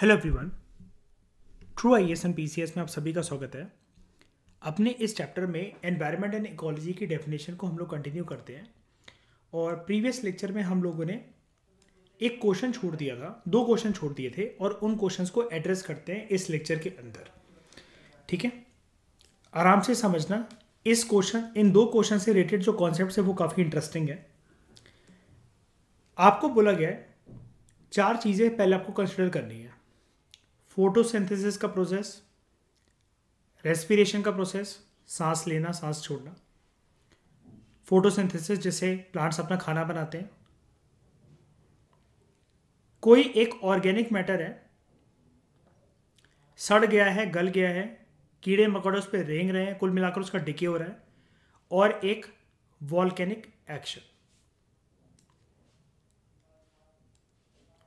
Hello everyone true I S and P C S में आप सभी का स्वागत है अपने इस चैप्टर में एनवायरनमेंट एंड इकोलॉजी की डेफिनेशन को हम लोग कंटिन्यू करते हैं और प्रीवियस लेक्चर में हम लोगों ने एक क्वेश्चन छोड़ दिया था दो क्वेश्चन छोड़ दिए थे और उन क्वेश्चंस को एड्रेस करते हैं इस लेक्चर के अंदर ठीक है आराम से समझना इस क्वेश्चन इन दो क्वेश्चन से रिलेटेड जो कॉन्सेप्ट है वो काफ़ी इंटरेस्टिंग है आपको बोला गया है चार चीज़ें पहले आपको कंसिडर करनी है फोटोसिंथेसिस का प्रोसेस रेस्पिरेशन का प्रोसेस सांस लेना सांस छोड़ना फोटोसिंथेसिस जैसे प्लांट्स अपना खाना बनाते हैं कोई एक ऑर्गेनिक मैटर है सड़ गया है गल गया है कीड़े मकोड़े उस पर रेंग रहे हैं कुल मिलाकर उसका डिके हो रहा है और एक वॉल्केनिक एक्शन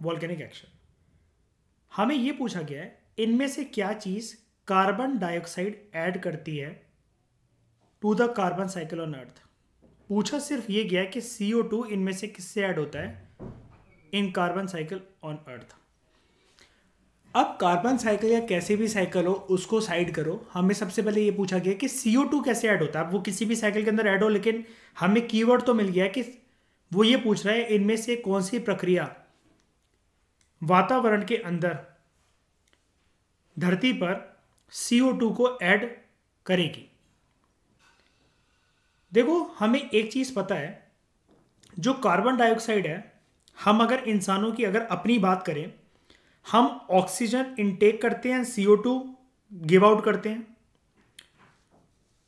वॉल्केनिक एक्शन हमें ये पूछा गया है इनमें से क्या चीज़ कार्बन डाइऑक्साइड ऐड करती है to the carbon cycle on earth पूछा सिर्फ ये गया कि सी ओ टू इनमें से किससे ऐड होता है in carbon cycle on earth अब कार्बन साइकिल या कैसे भी साइकिल हो उसको साइड करो हमें सबसे पहले ये पूछा गया कि सी ओ टू कैसे ऐड होता है वो किसी भी साइकिल के अंदर ऐड हो लेकिन हमें कीवर्ड तो मिल गया कि वो ये पूछ रहा है इनमें से कौन सी प्रक्रिया वातावरण के अंदर धरती पर टू को ऐड करेगी देखो हमें एक चीज़ पता है जो कार्बन डाइऑक्साइड है हम अगर इंसानों की अगर अपनी बात करें हम ऑक्सीजन इनटेक करते हैं सी टू गिव आउट करते हैं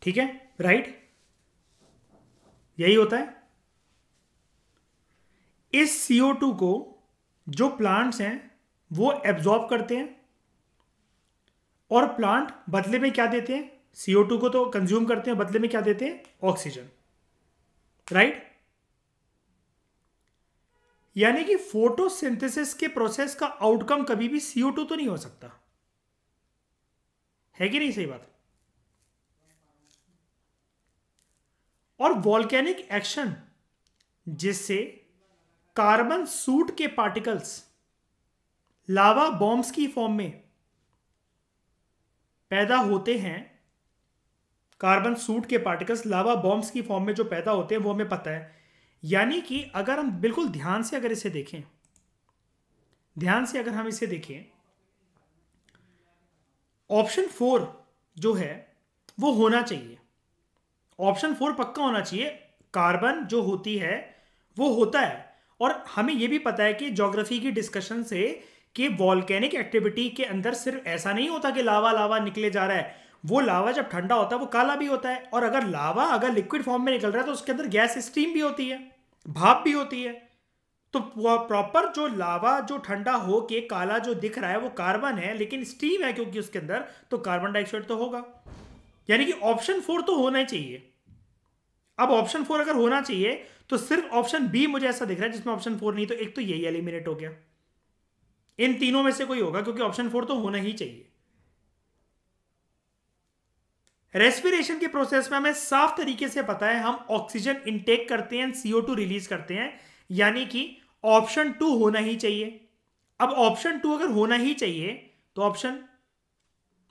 ठीक है राइट यही होता है इस सी ओ टू को जो प्लांट्स हैं वो एब्जॉर्ब करते हैं और प्लांट बदले में क्या देते हैं सीओ टू को तो कंज्यूम करते हैं बदले में क्या देते हैं ऑक्सीजन राइट यानी कि फोटोसिंथेसिस के प्रोसेस का आउटकम कभी भी सीओ टू तो नहीं हो सकता है कि नहीं सही बात और वॉल्केनिक एक्शन जिससे कार्बन सूट के पार्टिकल्स लावा बॉम्ब्स की फॉर्म में पैदा होते हैं कार्बन सूट के पार्टिकल्स लावा बॉम्ब्स की फॉर्म में जो पैदा होते हैं वो हमें पता है यानी कि अगर हम बिल्कुल ध्यान से अगर इसे देखें ध्यान से अगर हम इसे देखें ऑप्शन फोर जो है वो होना चाहिए ऑप्शन फोर पक्का होना चाहिए कार्बन जो होती है वो होता है और हमें यह भी पता है कि जोग्राफी की डिस्कशन से कि वॉल्केनिक एक्टिविटी के अंदर सिर्फ ऐसा नहीं होता कि लावा लावा निकले जा रहा है वो लावा जब ठंडा होता है वो काला भी होता है और अगर लावा अगर लिक्विड फॉर्म में निकल रहा है तो उसके अंदर गैस स्टीम भी होती है भाप भी होती है तो प्रॉपर जो लावा जो ठंडा हो के काला जो दिख रहा है वो कार्बन है लेकिन स्टीम है क्योंकि उसके अंदर तो कार्बन डाइऑक्साइड तो होगा यानी कि ऑप्शन फोर तो होना ही चाहिए अब ऑप्शन फोर अगर होना चाहिए तो सिर्फ ऑप्शन बी मुझे ऐसा दिख रहा है जिसमें ऑप्शन फोर नहीं तो एक तो यही एलिमिनेट हो गया इन तीनों में से कोई होगा क्योंकि ऑप्शन फोर तो होना ही चाहिए रेस्पिरेशन के प्रोसेस में हमें साफ तरीके से पता है हम ऑक्सीजन इनटेक करते हैं सीओ टू रिलीज करते हैं यानी कि ऑप्शन टू होना ही चाहिए अब ऑप्शन टू अगर होना ही चाहिए तो ऑप्शन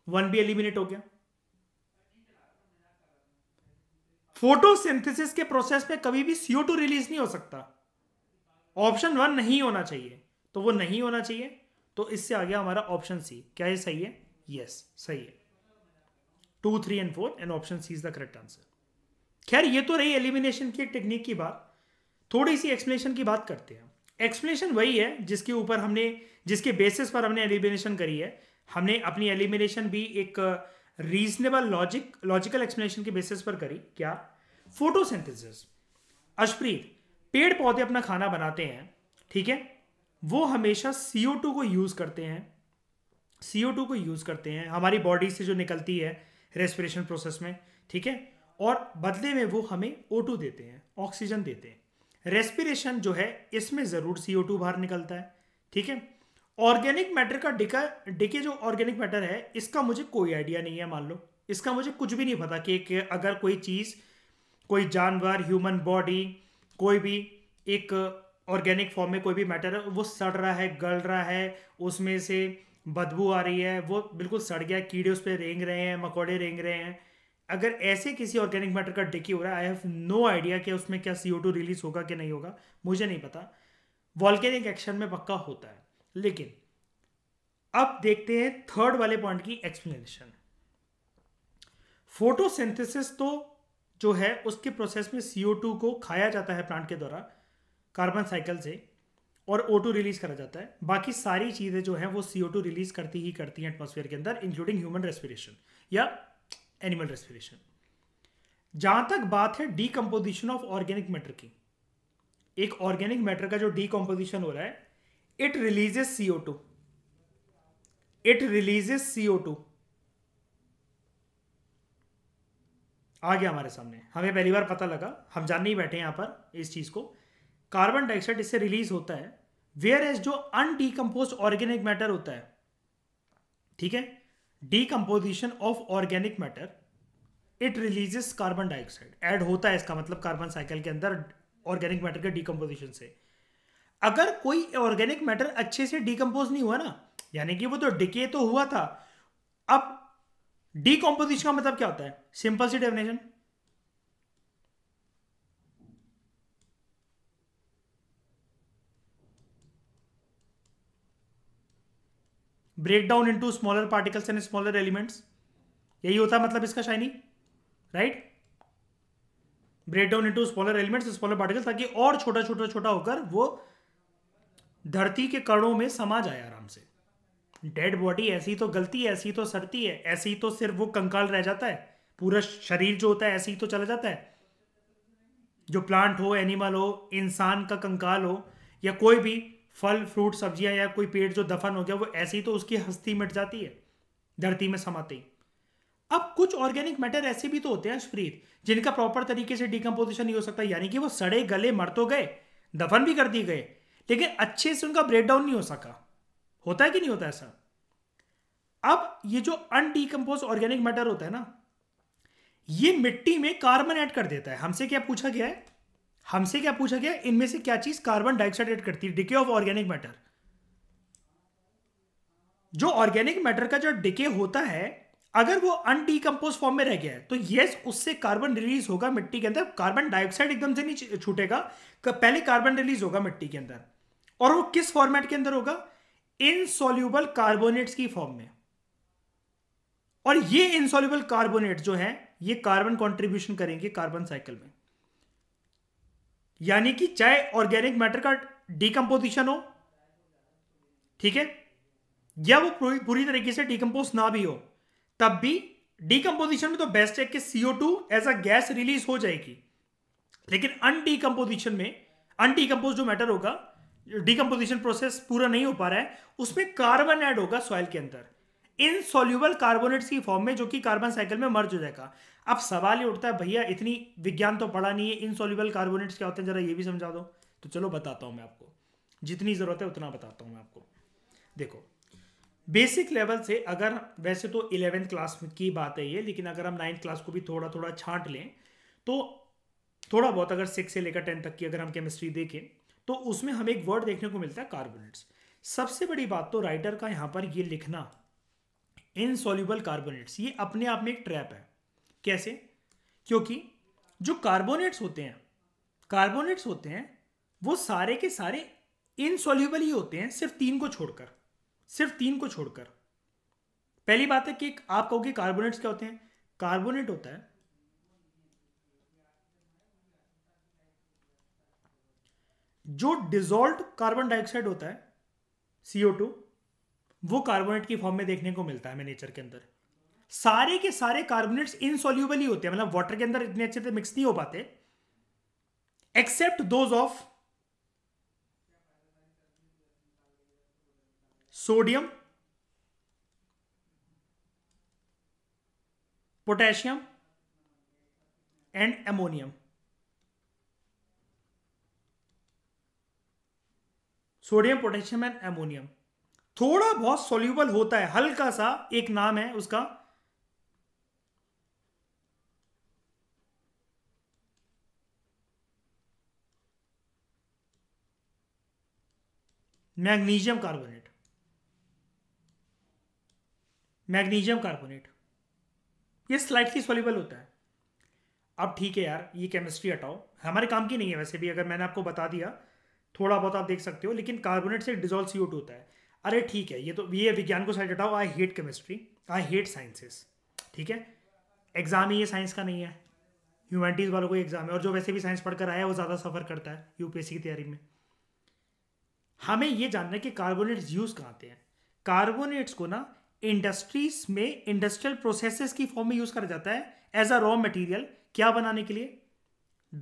वन भी एलिमिनेट हो गया फोटोसिंथेसिस के प्रोसेस में कभी भी सीओ टू रिलीज नहीं हो सकता ऑप्शन वन नहीं होना चाहिए तो वो नहीं होना चाहिए तो इससे आ गया हमारा ऑप्शन सी क्या ये सही है यस yes, सही है two three and four and option C is the correct answer खैर ये तो रही एलिमिनेशन की टेक्निक की बात थोड़ी सी एक्सप्लेनेशन की बात करते हैं एक्सप्लेनेशन वही है जिसके ऊपर हमने जिसके बेसिस पर हमने एलिमिनेशन करी है हमने अपनी एलिमिनेशन भी एक रीजनेबल लॉजिक लॉजिकल एक्सप्लेनेशन के बेसिस पर करी क्या फोटोसिंथेसिस अशप्रीत पेड़ पौधे अपना खाना बनाते हैं ठीक है वो हमेशा सीओ को यूज़ करते हैं सीओ को यूज़ करते हैं हमारी बॉडी से जो निकलती है रेस्पिरेशन प्रोसेस में ठीक है और बदले में वो हमें ओ देते हैं ऑक्सीजन देते हैं रेस्पिरेशन जो है इसमें ज़रूर सीओ बाहर निकलता है ठीक है ऑर्गेनिक मैटर का डिका डिके जो ऑर्गेनिक मैटर है इसका मुझे कोई आइडिया नहीं है मान लो इसका मुझे कुछ भी नहीं पता कि, कि अगर कोई चीज़ कोई जानवर ह्यूमन बॉडी कोई भी एक ऑर्गेनिक फॉर्म में कोई भी मैटर वो सड़ रहा है गल रहा है उसमें से बदबू आ रही है वो बिल्कुल सड़ गया कीड़े उस पर रेंग रहे हैं मकोड़े रेंग रहे हैं अगर ऐसे किसी ऑर्गेनिक मैटर का डिकी हो रहा है आई हैव नो आइडिया कि उसमें क्या सी रिलीज होगा कि नहीं होगा मुझे नहीं पता वॉल्केनिक एक्शन में पक्का होता है लेकिन अब देखते हैं थर्ड वाले पॉइंट की एक्सप्लेनेशन फोटोसिंथेसिस तो जो है उसके प्रोसेस में सी को खाया जाता है प्लांट के द्वारा कार्बन साइकिल से और ओ रिलीज करा जाता है बाकी सारी चीज़ें जो हैं वो सी रिलीज करती ही करती हैं एटमोसफेयर के अंदर इंक्लूडिंग ह्यूमन रेस्पिरेशन या एनिमल रेस्पिरेशन जहाँ तक बात है डीकम्पोजिशन ऑफ ऑर्गेनिक मैटर की एक ऑर्गेनिक मैटर का जो डीकम्पोजिशन हो रहा है it releases CO2 it releases CO2 आ गया हमारे सामने हमें पहली बार पता लगा हम जान नहीं बैठे यहाँ पर इस चीज़ को कार्बन डाइऑक्साइड इससे रिलीज होता है वेयर एज जो अनडीकम्पोज ऑर्गेनिक मैटर होता है ठीक है decomposition of organic matter it releases carbon dioxide add होता है इसका मतलब कार्बन साइकिल के अंदर ऑर्गेनिक मैटर के डीकम्पोजिशन से अगर कोई ऑर्गेनिक मैटर अच्छे से डीकम्पोज नहीं हुआ ना यानी कि वो तो डिके तो हुआ था अब डीकम्पोजिशन का मतलब क्या होता है सिंपल सी definition break down into smaller particles and smaller elements यही होता है मतलब इसका shining right break down into smaller elements smaller particles ताकि और छोटा छोटा छोटा होकर वो धरती के कणों में समा जाए आराम से डेड बॉडी ऐसी तो गलती है ऐसी तो सड़ती है ऐसी तो सिर्फ वो कंकाल रह जाता है पूरा शरीर जो होता है ऐसे ही तो चला जाता है जो प्लांट हो एनिमल हो इंसान का कंकाल हो या कोई भी फल फ्रूट सब्जियां या कोई पेड़ जो दफन हो गया वो ऐसे ही तो उसकी हस्ती मिट जाती है धरती में समाते ही अब कुछ ऑर्गेनिक मैटर ऐसे भी तो होते हैं अंशप्रीत जिनका प्रॉपर तरीके से डिकम्पोजिशन नहीं हो सकता यानी कि वो सड़े गले मर तो गए दफन भी कर दिए गए लेकिन अच्छे से उनका ब्रेकडाउन नहीं हो सका होता है कि नहीं होता ऐसा अब ये जो अनडीकम्पोज ऑर्गेनिक मैटर होता है ना ये मिट्टी में कार्बन ऐड कर देता है हमसे क्या पूछा गया है हमसे क्या पूछा गया इनमें से क्या चीज कार्बन डाइऑक्साइड ऐड करती है डिके ऑफ ऑर्गेनिक मैटर जो ऑर्गेनिक मैटर का जो डिके होता है अगर वो अनडीकम्पोज फॉर्म में रह गया है तो यस उससे कार्बन रिलीज होगा मिट्टी के अंदर कार्बन डाइऑक्साइड एकदम से नहीं छूटेगा पहले कार्बन रिलीज होगा मिट्टी के अंदर और वो किस फॉर्मेट के अंदर होगा इनसॉल्यूबल कार्बोनेट्स की फॉर्म में और ये इनसॉल्यूबल कार्बोनेट जो हैं ये कार्बन कंट्रीब्यूशन करेंगे कार्बन साइकिल में यानी कि चाहे ऑर्गेनिक मैटर का डिकम्पोजिशन हो ठीक है या वो पूरी, तरीके से डिकम्पोज ना भी हो तब भी डिकम्पोजिशन में तो बेस्ट है कि C O two as a gas release हो जाएगी लेकिन अनडिकम्पोजिशन में अनडिकम्पोज जो मैटर होगा डिकम्पोजिशन प्रोसेस पूरा नहीं हो पा रहा है उसमें कार्बन ऐड होगा सॉइल के अंदर सोल्यूबल कार्बोनेट्स की फॉर्म में जो कि कार्बन साइकिल में मर्ज हो जाएगा अब सवाल ये उठता है भैया इतनी विज्ञान तो पढ़ा नहीं है सोल्यूबल कार्बोनेट्स क्या होते हैं जरा ये भी समझा दो तो चलो बताता हूं मैं आपको जितनी ज़रूरत है उतना बताता हूँ मैं आपको देखो बेसिक लेवल से अगर वैसे तो इलेवेंथ क्लास की बात है ये लेकिन अगर हम नाइन्थ क्लास को भी थोड़ा थोड़ा छांट लें तो थोड़ा बहुत अगर सिक्स से लेकर टेंथ तक की अगर हम केमिस्ट्री देखें तो उसमें हमें एक वर्ड देखने को मिलता है कार्बोनेट्स सबसे बड़ी बात तो राइटर का यहां पर ये लिखना इनसॉल्यूबल कार्बोनेट्स ये अपने आप में एक ट्रैप है कैसे क्योंकि जो कार्बोनेट्स होते हैं कार्बोनेट्स होते हैं वो सारे के सारे इनसॉल्यूबल ही होते हैं सिर्फ तीन को छोड़कर सिर्फ तीन को छोड़कर पहली बात है कि आप कहोगे कार्बोनेट्स क्या होते हैं कार्बोनेट होता है जो डिजोल्व कार्बन डाइऑक्साइड होता है सीओ टू वो कार्बोनेट की फॉर्म में देखने को मिलता है हमें नेचर के अंदर सारे के सारे कार्बोनेट्स इनसोल्यूबल ही होते हैं मतलब वाटर के अंदर इतने अच्छे से मिक्स नहीं हो पाते except those of sodium potassium and ammonium sodium potassium and ammonium थोड़ा बहुत सोल्यूबल होता है हल्का सा एक नाम है उसका मैग्नीशियम कार्बोनेट मैग्नीशियम कार्बोनेट ये स्लाइटली सोल्यूबल होता है अब ठीक है यार ये केमिस्ट्री हटाओ हमारे काम की नहीं है वैसे भी अगर मैंने आपको बता दिया थोड़ा बहुत आप देख सकते हो लेकिन कार्बोनेट से डिजोल्व सी होता है अरे ठीक है ये तो ये विज्ञान को साइड हटाओ I hate chemistry I hate sciences ठीक है एग्जाम ही ये साइंस का नहीं है ह्यूमैनिटीज़ वालों को एग्जाम है और जो वैसे भी साइंस पढ़कर आया है वो ज़्यादा सफ़र करता है यूपीएससी की तैयारी में हमें ये जानना है कि कार्बोनेट्स यूज़ कहाँ हैं कार्बोनेट्स को ना इंडस्ट्रीज में इंडस्ट्रियल प्रोसेसेस की फॉर्म में यूज़ करा जाता है एज अ रॉ मटेरियल क्या बनाने के लिए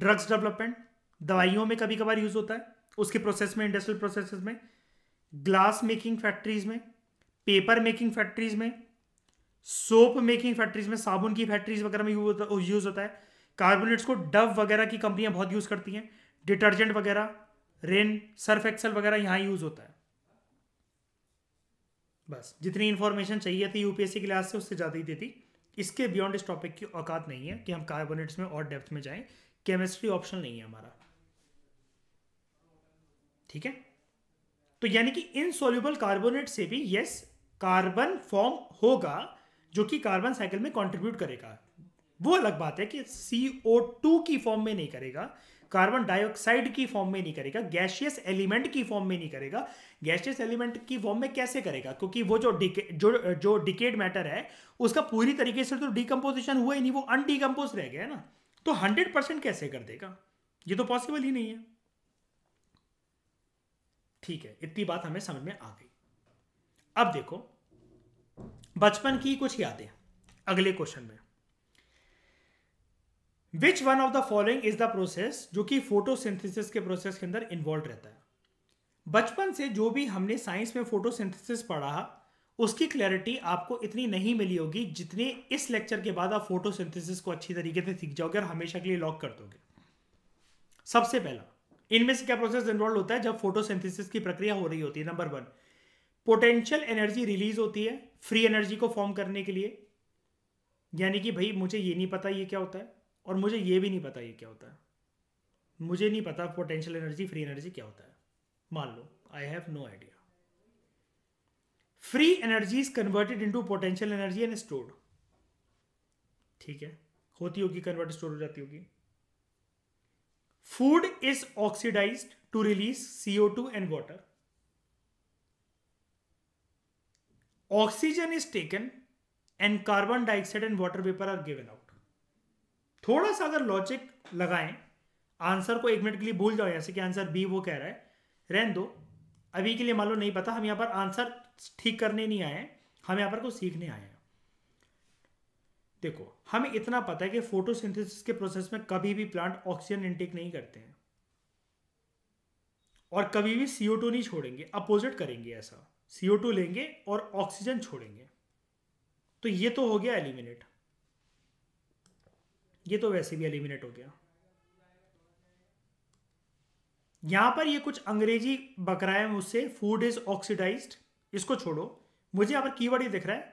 ड्रग्स डेवलपमेंट दवाइयों में कभी कभार यूज़ होता है उसके प्रोसेस में इंडस्ट्रियल प्रोसेस में ग्लास मेकिंग फैक्ट्रीज में पेपर मेकिंग फैक्ट्रीज में सोप मेकिंग फैक्ट्रीज में साबुन की फैक्ट्रीज वगैरह में यूज होता है कार्बोनेट्स को डव वगैरह की कंपनियां बहुत यूज करती हैं डिटर्जेंट वगैरह रेन सर्फ एक्सल वगैरह यहाँ यूज होता है बस जितनी इंफॉर्मेशन चाहिए थी यूपीएससी क्लास से उससे ज़्यादा ही देती इसके बियॉन्ड इस टॉपिक की औकात नहीं है कि हम कार्बोनेट्स में और डेप्थ में जाएं केमिस्ट्री ऑप्शन नहीं है हमारा ठीक है तो यानी कि इनसोल्यूबल कार्बोनेट से भी यस कार्बन फॉर्म होगा जो कि कार्बन साइकिल में कंट्रीब्यूट करेगा वो अलग बात है कि टू की फॉर्म में नहीं करेगा कार्बन डाइऑक्साइड की फॉर्म में नहीं करेगा गैशियस एलिमेंट की फॉर्म में नहीं करेगा गैशियस एलिमेंट की फॉर्म में कैसे करेगा क्योंकि वो जो डिके जो जो डिकेड मैटर है उसका पूरी तरीके से तो डिकम्पोजिशन हुआ ही नहीं वो अनडिकम्पोज रह गया ना तो हंड्रेड परसेंट कैसे कर देगा ये तो पॉसिबल ही नहीं है ठीक है इतनी बात हमें समझ में आ गई अब देखो बचपन की कुछ यादें अगले क्वेश्चन में which one of the following is the process जो कि फोटोसिंथेसिस के प्रोसेस के अंदर इन्वॉल्व रहता है बचपन से जो भी हमने साइंस में फोटोसिंथेसिस पढ़ा उसकी क्लैरिटी आपको इतनी नहीं मिली होगी जितने इस लेक्चर के बाद आप फोटोसिंथेसिस को अच्छी तरीके से सीख जाओगे और हमेशा के लिए लॉक कर दोगे सबसे पहला इनमें से क्या प्रोसेस इन्वॉल्व होता है जब फोटोसिंथेसिस की प्रक्रिया हो रही होती है number one potential energy release होती है फ्री एनर्जी को फॉर्म करने के लिए यानी कि भाई मुझे ये नहीं पता ये क्या होता है और मुझे ये भी नहीं पता ये क्या होता है मुझे नहीं पता पोटेंशियल एनर्जी फ्री एनर्जी क्या होता है मान लो I have no idea free energy is converted into potential energy and stored ठीक है होती होगी कन्वर्ट स्टोर हो जाती होगी food is oxidized to release CO2 and water. Oxygen is taken and carbon dioxide and water vapor are given out. थोड़ा सा अगर लॉजिक लगाएं आंसर को एक मिनट के लिए भूल जाओ जैसे कि आंसर बी वो कह रहा है रहन दो अभी के लिए मान लो नहीं पता हम यहां पर आंसर ठीक करने नहीं आए हैं हम यहाँ पर कुछ सीखने आए हैं देखो हमें इतना पता है कि फोटोसिंथेसिस के प्रोसेस में कभी भी प्लांट ऑक्सीजन इंटेक नहीं करते हैं और कभी भी सीओ टू नहीं छोड़ेंगे अपोजिट करेंगे ऐसा सीओ टू लेंगे और ऑक्सीजन छोड़ेंगे तो ये तो हो गया एलिमिनेट ये तो वैसे भी एलिमिनेट हो गया यहां पर ये कुछ अंग्रेजी बकराया मुझसे फूड इज ऑक्सीडाइज्ड इसको छोड़ो मुझे यहां पर कीवर्ड ये दिख रहा है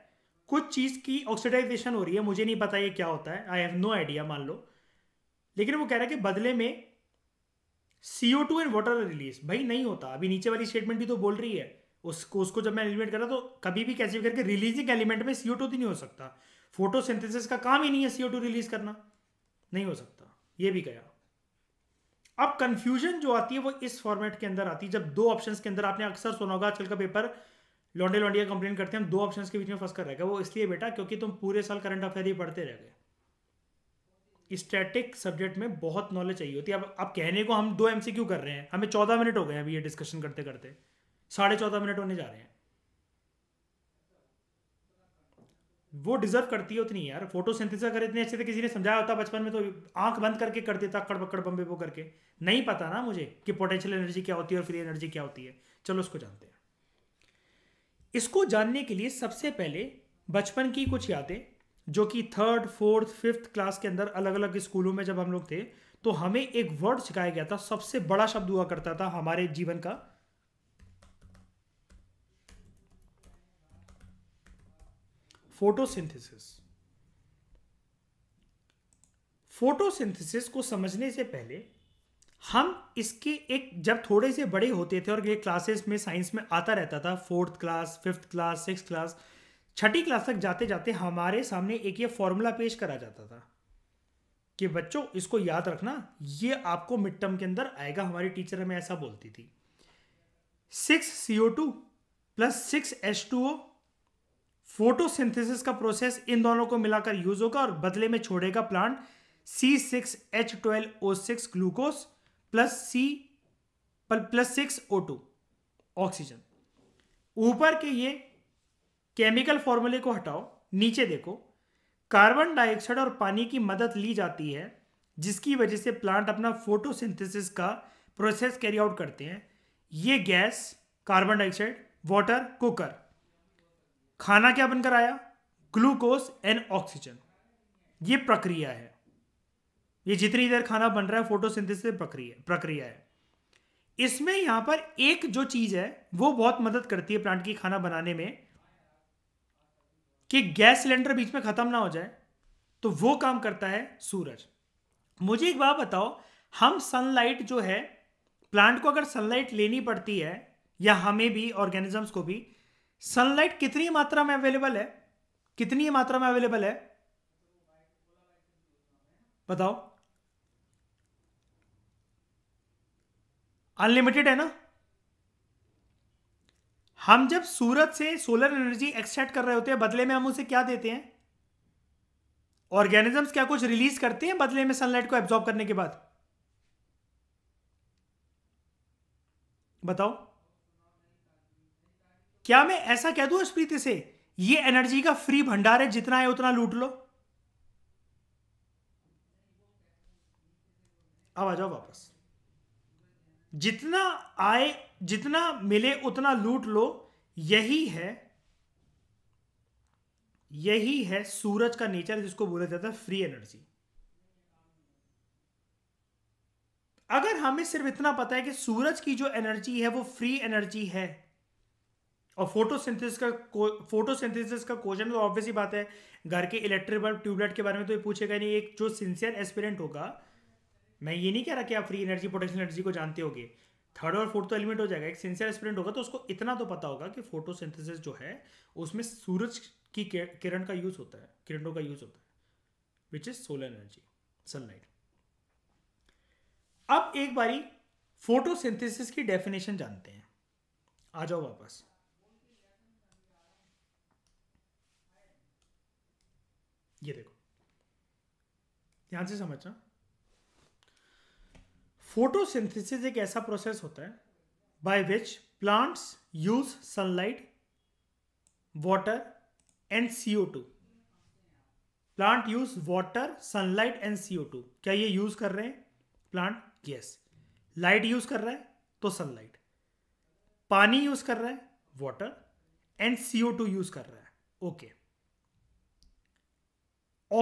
कुछ चीज़ की ऑक्सीडाइजेशन हो रही है मुझे नहीं पता ये क्या होता है आई हैव नो आइडिया मान लो लेकिन वो कह रहा है कि बदले में C O two and water release भाई नहीं होता अभी नीचे वाली स्टेटमेंट भी तो बोल रही है उसको उसको जब मैं एलिमेंट करा तो कभी भी कैसे करके रिलीजिंग एलिमेंट में सीओ टू तो नहीं हो सकता फोटोसिंथेसिस का काम ही नहीं है सीओ टू रिलीज करना नहीं हो सकता ये भी गया अब कंफ्यूजन जो आती है वो इस फॉर्मेट के अंदर आती है जब दो ऑप्शंस के अंदर आपने अक्सर सुना होगा आजकल का पेपर लौंडे लौंडिया कंप्लेन करते हैं हम दो ऑप्शन के बीच में फंस कर रहेगा वो इसलिए बेटा क्योंकि तुम पूरे साल करंट अफेयर ही पढ़ते रह गए स्टैटिक सब्जेक्ट में बहुत नॉलेज चाहिए होती है अब अब कहने को हम दो एम कर रहे हैं हमें चौदह मिनट हो गए अभी ये डिस्कशन करते करते साढ़े चौदह मिनट होने जा रहे हैं वो डिजर्व करती है उतनी यार फोटो सिंथिस अगर इतने अच्छे से किसी ने समझाया होता बचपन में तो आंख बंद करके कर देता पकड़ बम्बे वो करके नहीं पता ना मुझे कि पोटेंशियल एनर्जी क्या होती है और फ्री एनर्जी क्या होती है चलो उसको जानते हैं इसको जानने के लिए सबसे पहले बचपन की कुछ यादें जो कि थर्ड फोर्थ फिफ्थ क्लास के अंदर अलग अलग स्कूलों में जब हम लोग थे तो हमें एक वर्ड सिखाया गया था सबसे बड़ा शब्द हुआ करता था हमारे जीवन का फोटोसिंथेसिस फोटोसिंथेसिस को समझने से पहले हम इसके एक जब थोड़े से बड़े होते थे और ये क्लासेस में साइंस में आता रहता था fourth class fifth class six class छठी क्लास तक जाते जाते हमारे सामने एक ये फॉर्मूला पेश करा जाता था कि बच्चों इसको याद रखना ये आपको मिड टर्म के अंदर आएगा हमारी टीचर हमें ऐसा बोलती थी six C O two plus six H two O photosynthesis का प्रोसेस इन दोनों को मिलाकर यूज होगा और बदले में छोड़ेगा plant C six H twelve O six glucose plus C plus six O two oxygen ऊपर के ये केमिकल फॉर्मूले को हटाओ नीचे देखो कार्बन डाइऑक्साइड और पानी की मदद ली जाती है जिसकी वजह से प्लांट अपना फोटोसिंथेसिस का प्रोसेस कैरी आउट करते हैं ये gas carbon dioxide water cooker खाना क्या बनकर आया ग्लूकोज एंड ऑक्सीजन ये प्रक्रिया है ये जितनी देर खाना बन रहा है फोटोसिंथेसिस प्रक्रिया प्रक्रिया है इसमें यहां पर एक जो चीज है वो बहुत मदद करती है प्लांट की खाना बनाने में कि गैस सिलेंडर बीच में खत्म ना हो जाए तो वो काम करता है सूरज मुझे एक बात बताओ हम सनलाइट जो है प्लांट को अगर सनलाइट लेनी पड़ती है या हमें भी ऑर्गेनिजम्स को भी सनलाइट कितनी मात्रा में अवेलेबल है कितनी मात्रा में अवेलेबल है बताओ अनलिमिटेड है ना हम जब सूरज से सोलर एनर्जी एक्सट्रैक्ट कर रहे होते हैं बदले में हम उसे क्या देते हैं ऑर्गेनिजम्स क्या कुछ रिलीज करते हैं बदले में सनलाइट को एब्जॉर्ब करने के बाद बताओ क्या मैं ऐसा कह दू स्प्रीति से ये एनर्जी का फ्री भंडार है जितना है उतना लूट लो अब आ जाओ वापस जितना आए जितना मिले उतना लूट लो यही है यही है सूरज का नेचर जिसको बोला जाता है फ्री एनर्जी अगर हमें सिर्फ इतना पता है कि सूरज की जो एनर्जी है वो फ्री एनर्जी है और फोटोसिंथेसिस का फोटोसिंथेसिस का क्वेश्चन तो ऑब्वियसली बात है घर के इलेक्ट्रिक बल्ब ट्यूबलाइट के बारे में तो ये पूछेगा नहीं एक जो सिंसियर एस्पिरेंट होगा मैं ये नहीं कह रहा कि आप फ्री एनर्जी पोटेंशियल एनर्जी को जानते होगे थर्ड और फोर्थ तो एलिमेंट हो जाएगा एक सिंसियर एस्पिरेंट होगा तो उसको इतना तो पता होगा कि फोटोसिंथेसिस जो है उसमें सूरज की किरण का यूज़ होता है किरणों का यूज़ होता है which is solar energy sunlight अब एक बारी फोटोसिंथेसिस की डेफिनेशन जानते हैं आ जाओ वापस ये देखो ध्यान से समझना फोटोसिंथेसिस एक ऐसा प्रोसेस होता है by which plants use sunlight water and C O two plant use water sunlight and C O two क्या ये यूज कर रहे हैं प्लांट यस लाइट यूज कर रहा है तो सनलाइट पानी यूज कर रहा है water and C O two use कर रहा है ओके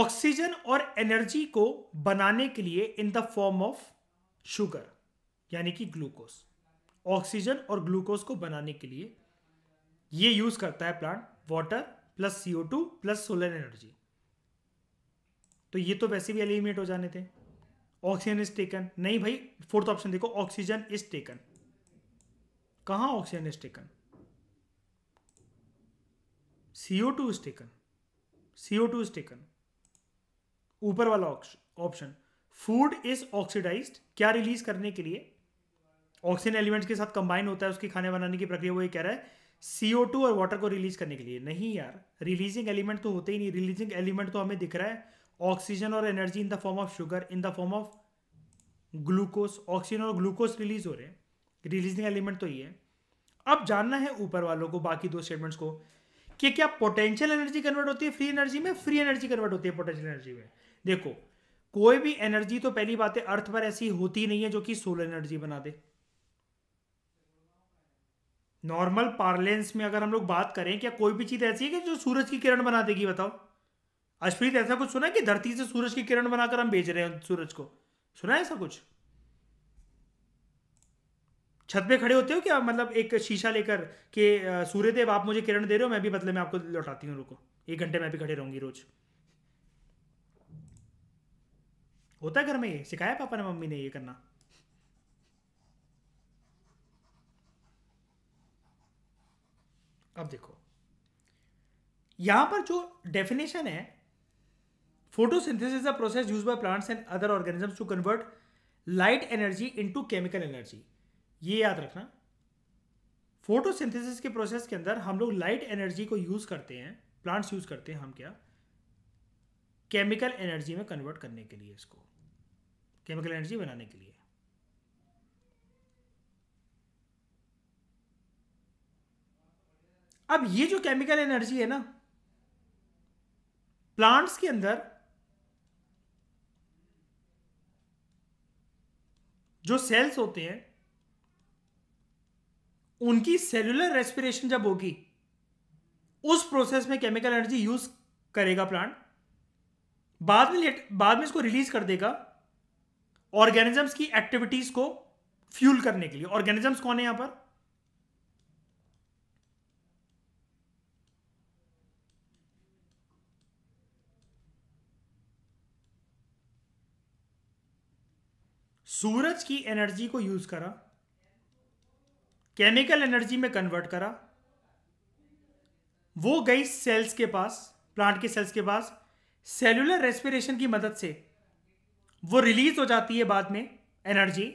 ऑक्सीजन और एनर्जी को बनाने के लिए in the form of sugar यानी कि ग्लूकोस ऑक्सीजन और ग्लूकोज को बनाने के लिए ये यूज करता है plant water plus C O two plus solar energy तो ये तो वैसे भी एलिमिनेट हो जाने थे ऑक्सीजन इज टेकन नहीं भाई फोर्थ ऑप्शन देखो ऑक्सीजन इज टेकन कहा oxygen is taken C O two is taken C O two is taken ऊपर वाला ऑप्शन फूड इज ऑक्सीडाइज क्या रिलीज करने के लिए ऑक्सीजन एलिमेंट्स के साथ कंबाइन होता है उसकी खाने बनाने की प्रक्रिया वो ये कह रहा है सीओ टू और वाटर को रिलीज करने के लिए नहीं यार रिलीजिंग एलिमेंट तो होते ही नहीं रिलीजिंग एलिमेंट तो हमें दिख रहा है ऑक्सीजन और energy in the form of sugar in the form of glucose oxygen और ग्लूकोज रिलीज हो रहे हैं रिलीजिंग एलिमेंट तो ये है अब जानना है ऊपर वालों को बाकी दो स्टेटमेंट्स को कि क्या पोटेंशियल एनर्जी कन्वर्ट होती है फ्री एनर्जी में फ्री एनर्जी कन्वर्ट होती है पोटेंशियल एनर्जी में देखो कोई भी एनर्जी तो पहली बात है अर्थ पर ऐसी होती नहीं है जो कि सोलर एनर्जी बना दे नॉर्मल पार्लेंस में अगर हम लोग बात करें क्या कोई भी चीज ऐसी है कि जो सूरज की किरण बना देगी बताओ अश्वित ऐसा कुछ सुना है कि धरती से सूरज की किरण बनाकर हम भेज रहे हैं सूरज को सुना है ऐसा कुछ छत पे खड़े होते हो क्या मतलब एक शीशा लेकर के सूर्यदेव आप मुझे किरण दे रहे हो मैं भी बदले मतलब में आपको लौटाती हूँ रुको एक घंटे मैं भी खड़े रहूंगी रोज़ होता है घर में ये सिखाया पापा ने मम्मी ने ये करना अब देखो यहां पर जो डेफिनेशन है photosynthesis a process use by plants and other organisms to convert light energy into chemical energy ये याद रखना फोटोसिंथेसिस के प्रोसेस के अंदर हम लोग लाइट एनर्जी को यूज करते हैं प्लांट्स यूज करते हैं हम क्या केमिकल एनर्जी में कन्वर्ट करने के लिए इसको केमिकल एनर्जी बनाने के लिए अब ये जो केमिकल एनर्जी है ना प्लांट्स के अंदर जो सेल्स होते हैं उनकी सेलुलर रेस्पिरेशन जब होगी उस प्रोसेस में केमिकल एनर्जी यूज करेगा प्लांट बाद में बाद में इसको रिलीज कर देगा ऑर्गेनिजम्स की एक्टिविटीज को फ्यूल करने के लिए ऑर्गेनिजम्स कौन है यहां पर सूरज की एनर्जी को यूज करा केमिकल एनर्जी में कन्वर्ट करा वो गई सेल्स के पास प्लांट के सेल्स के पास सेलुलर रेस्पिरेशन की मदद से वो रिलीज हो जाती है बाद में एनर्जी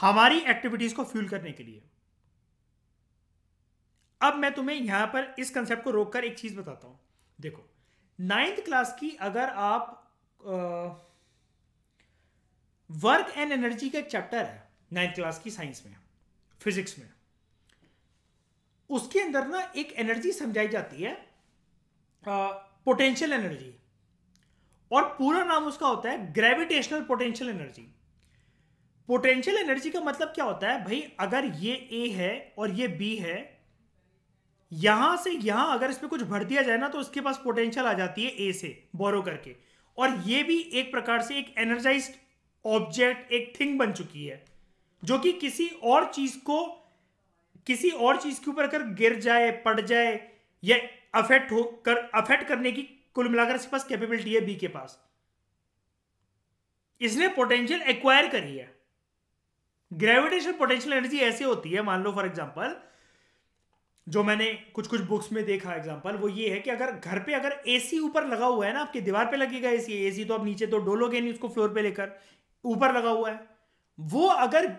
हमारी एक्टिविटीज को फ्यूल करने के लिए अब मैं तुम्हें यहां पर इस कंसेप्ट को रोककर एक चीज बताता हूं देखो नाइन्थ क्लास की अगर आप वर्क एंड एनर्जी का एक चैप्टर है नाइन्थ क्लास की साइंस में फिजिक्स में उसके अंदर ना एक एनर्जी समझाई जाती है आ, पोटेंशियल एनर्जी और पूरा नाम उसका होता है gravitational potential energy potential energy का मतलब क्या होता है भाई अगर ये ए है और ये बी है यहां से यहां अगर इसमें कुछ भर दिया जाए ना तो उसके पास पोटेंशियल आ जाती है ए से बोरो करके और ये भी एक प्रकार से एक एनर्जाइज ऑब्जेक्ट एक थिंग बन चुकी है जो कि किसी और चीज को किसी और चीज के ऊपर अगर गिर जाए पड़ जाए या अफेक्ट होकर अफेक्ट करने की कुल मिलाकर इसके पास कैपेबिलिटी है बी के पास इसने पोटेंशियल एक्वायर करी है ग्रेविटेशन पोटेंशियल एनर्जी ऐसे होती है मान लो फॉर एग्जाम्पल जो मैंने कुछ कुछ बुक्स में देखा एग्जाम्पल वो ये है कि अगर घर पे अगर एसी ऊपर लगा हुआ है ना आपकी दीवार पे लगेगा एसी एसी तो आप नीचे तो डोलोगे नहीं उसको फ्लोर पे लेकर ऊपर लगा हुआ है वो अगर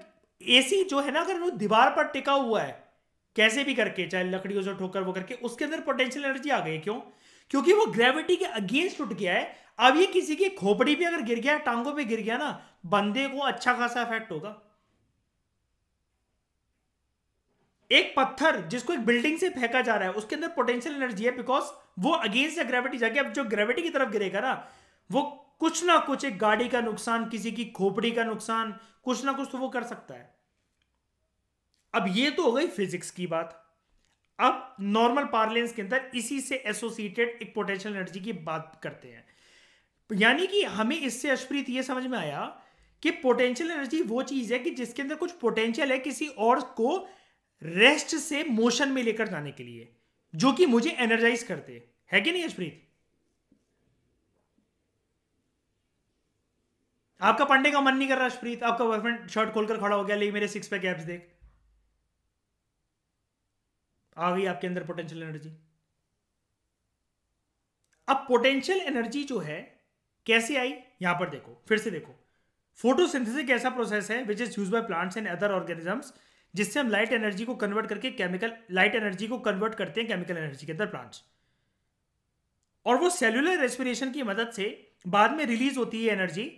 एसी जो है ना अगर वो दीवार पर टिका हुआ है कैसे भी करके चाहे लकड़ियों से ठोकर वो करके उसके अंदर पोटेंशियल एनर्जी आ गई क्यों क्योंकि वो ग्रेविटी के अगेंस्ट उठ गया है अब ये किसी की खोपड़ी पे अगर गिर गया टांगों पे गिर गया ना बंदे को अच्छा खासा इफेक्ट होगा एक पत्थर जिसको एक बिल्डिंग से फेंका जा रहा है उसके अंदर पोटेंशियल एनर्जी है बिकॉज वो अगेंस्ट द ग्रेविटी जाके अब जो ग्रेविटी की तरफ गिरेगा ना वो कुछ ना कुछ एक गाड़ी का नुकसान किसी की खोपड़ी का नुकसान कुछ ना कुछ तो वो कर सकता है अब ये तो हो गई फिजिक्स की बात अब नॉर्मल पार्लेंस के अंदर इसी से एसोसिएटेड एक पोटेंशियल एनर्जी की बात करते हैं यानी कि हमें इससे अश्प्रीत यह समझ में आया कि पोटेंशियल एनर्जी वो चीज है कि जिसके अंदर कुछ पोटेंशियल है किसी और को रेस्ट से मोशन में लेकर जाने के लिए जो कि मुझे एनर्जाइज करते है कि नहीं अश्प्रीत आपका पंडे का मन नहीं कर रहा अशप्रीत आपका बॉयफ्रेंड शर्ट खोलकर खड़ा हो गया ले मेरे सिक्स पैक एब्स देख आ गई आपके अंदर पोटेंशियल एनर्जी अब पोटेंशियल एनर्जी जो है कैसे आई यहां पर देखो फिर से देखो फोटोसिंथेसिस ऐसा प्रोसेस है which is use by plants and other organisms जिससे हम लाइट एनर्जी को कन्वर्ट करके केमिकल लाइट एनर्जी को कन्वर्ट करते हैं केमिकल एनर्जी के अंदर प्लांट्स और वो सेलुलर रेस्पिरेशन की मदद से बाद में रिलीज होती है एनर्जी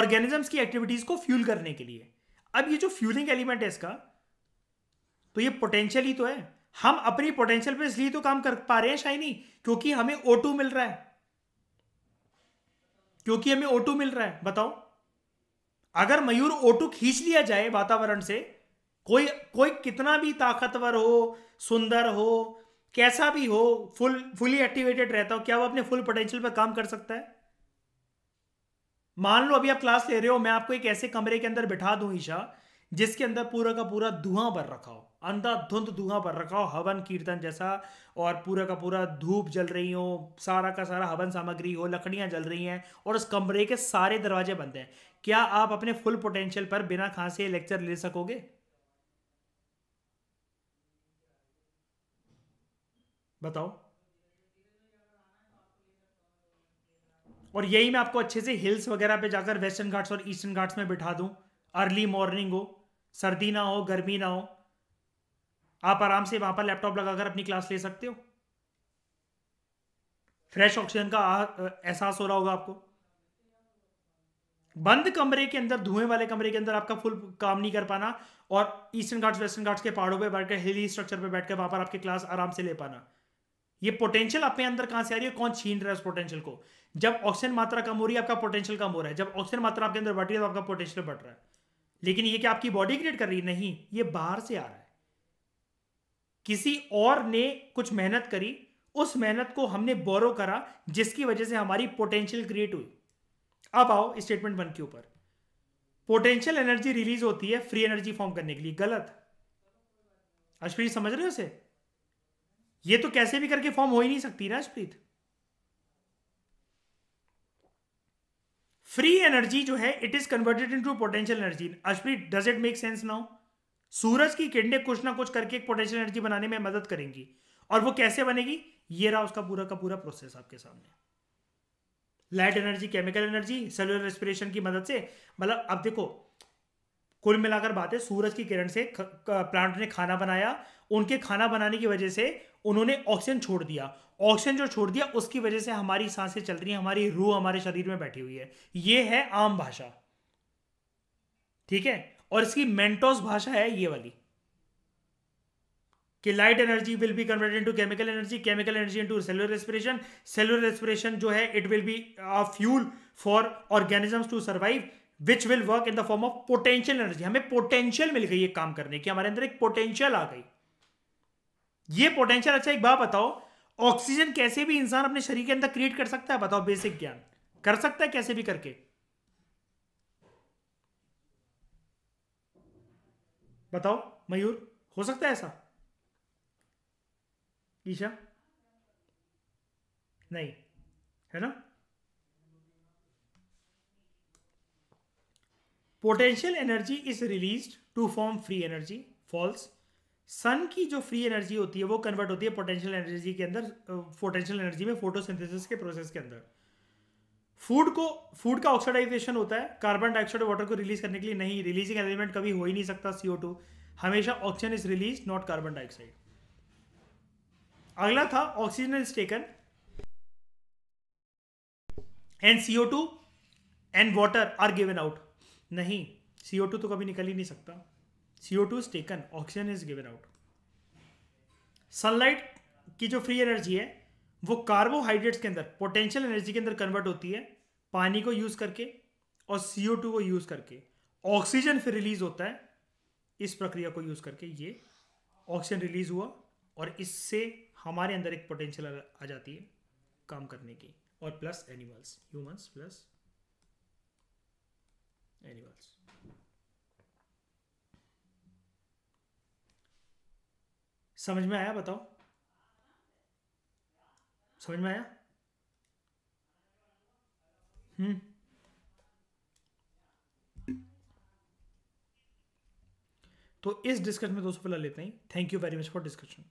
ऑर्गेनिजम्स की एक्टिविटीज को फ्यूल करने के लिए अब ये जो फ्यूलिंग एलिमेंट है इसका तो ये पोटेंशियल ही तो है हम अपनी पोटेंशियल पे इसलिए तो काम कर पा रहे हैं शाइनी क्योंकि हमें ओ मिल रहा है क्योंकि हमें ओ मिल रहा है बताओ अगर मयूर ओ खींच लिया जाए वातावरण से कोई कोई कितना भी ताकतवर हो सुंदर हो कैसा भी हो फुल फुली एक्टिवेटेड रहता हो क्या वो अपने फुल पोटेंशियल पर काम कर सकता है मान लो अभी आप क्लास ले रहे हो मैं आपको एक ऐसे कमरे के अंदर बिठा दूं ईशा जिसके अंदर पूरा का पूरा धुआं भर रखा हो अंधाधुंध धुआं भर रखा हो हवन कीर्तन जैसा और पूरा का पूरा धूप जल रही हो सारा का सारा हवन सामग्री हो लकड़ियां जल रही हैं और उस कमरे के सारे दरवाजे बंद हैं क्या आप अपने फुल पोटेंशियल पर बिना खांसे लेक्चर ले सकोगे बताओ और यही मैं आपको अच्छे से हिल्स वगैरह पे जाकर वेस्टर्न घाट्स और ईस्टर्न घाट्स में बिठा दूं अर्ली मॉर्निंग हो सर्दी ना हो गर्मी ना हो आप आराम से वहां पर लैपटॉप लगाकर अपनी क्लास ले सकते हो फ्रेश ऑक्सीजन का एहसास हो रहा होगा आपको बंद कमरे के अंदर धुएं वाले कमरे के अंदर आपका फुल काम नहीं कर पाना और ईस्टर्न घाट्स वेस्टर्न घाट्स के पहाड़ों पे बैठकर हिली स्ट्रक्चर पे बैठकर वहां पर आपकी क्लास आराम से ले पाना ये पोटेंशियल आपके अंदर कहां से आ रही है कौन छीन रहा है उस पोटेंशियल को जब ऑक्सीजन मात्रा कम हो रही है आपका पोटेंशियल कम हो रहा है जब ऑक्सीजन मात्रा आपके अंदर बढ़ रही है तो आपका पोटेंशियल बढ़ रहा है लेकिन ये क्या आपकी बॉडी क्रिएट कर रही है नहीं ये बाहर से आ रहा है किसी और ने कुछ मेहनत करी उस मेहनत को हमने बोरो करा जिसकी वजह से हमारी पोटेंशियल क्रिएट हुई अब आओ स्टेटमेंट वन के ऊपर पोटेंशियल एनर्जी रिलीज होती है फ्री एनर्जी फॉर्म करने के लिए गलत अशप्रीत समझ रहे हो उसे ये तो कैसे भी करके फॉर्म हो ही नहीं सकती ना अश्प्रीत फ्री एनर्जी जो है it is converted into potential energy अश्वी does it make sense now सूरज की किरणें कुछ ना कुछ करके एक पोटेंशियल एनर्जी बनाने में मदद करेंगी और वो कैसे बनेगी ये रहा उसका पूरा का पूरा प्रोसेस आपके सामने light energy chemical energy cellular respiration की मदद से मतलब अब देखो कुल मिलाकर बात है सूरज की किरण से प्लांट ने खाना बनाया उनके खाना बनाने की वजह से उन्होंने ऑक्सीजन छोड़ दिया ऑक्सीजन जो छोड़ दिया उसकी वजह से हमारी सांसें चल रही हैं हमारी रूह हमारे शरीर में बैठी हुई है ये है आम भाषा ठीक है और इसकी मेंटोस भाषा है ये वाली कि light energy will be converted into chemical energy chemical energy into cellular respiration cellular respiration जो है it will be fuel for organisms to survive which will work in the form of potential energy हमें potential मिल गई है काम करने की हमारे अंदर एक पोटेंशियल आ गई ये पोटेंशियल अच्छा एक बात बताओ ऑक्सीजन कैसे भी इंसान अपने शरीर के अंदर क्रिएट कर सकता है बताओ बेसिक ज्ञान कर सकता है कैसे भी करके बताओ मयूर हो सकता है ऐसा ईशा नहीं है ना potential energy is release to form free energy falls sun की जो फ्री एनर्जी होती है वो कन्वर्ट होती है पोटेंशियल एनर्जी के अंदर पोटेंशियल एनर्जी में फोटोसिंथेसिस के प्रोसेस के अंदर फूड को फूड का ऑक्सीडाइजेशन होता है कार्बन डाइऑक्साइड वाटर को रिलीज करने के लिए नहीं रिलीजिंग एलिमेंट कभी हो ही नहीं सकता सीओ टू हमेशा oxygen is release not carbon dioxide अगला था oxygen is taken and C O two and water are given out नहीं सीओ टू तो कभी निकल ही नहीं सकता CO2 is taken, oxygen is given out. Sunlight की जो फ्री एनर्जी है वो कार्बोहाइड्रेट्स के अंदर पोटेंशियल एनर्जी के अंदर कन्वर्ट होती है पानी को यूज करके और सीओ टू को यूज करके ऑक्सीजन फिर रिलीज होता है इस प्रक्रिया को यूज करके ये ऑक्सीजन रिलीज हुआ और इससे हमारे अंदर एक पोटेंशियल आ जाती है काम करने की और plus animals humans plus animals समझ में आया बताओ समझ में आया हम्म तो इस डिस्कशन में दोस्तों फिलहाल लेते हैं thank you very much for discussion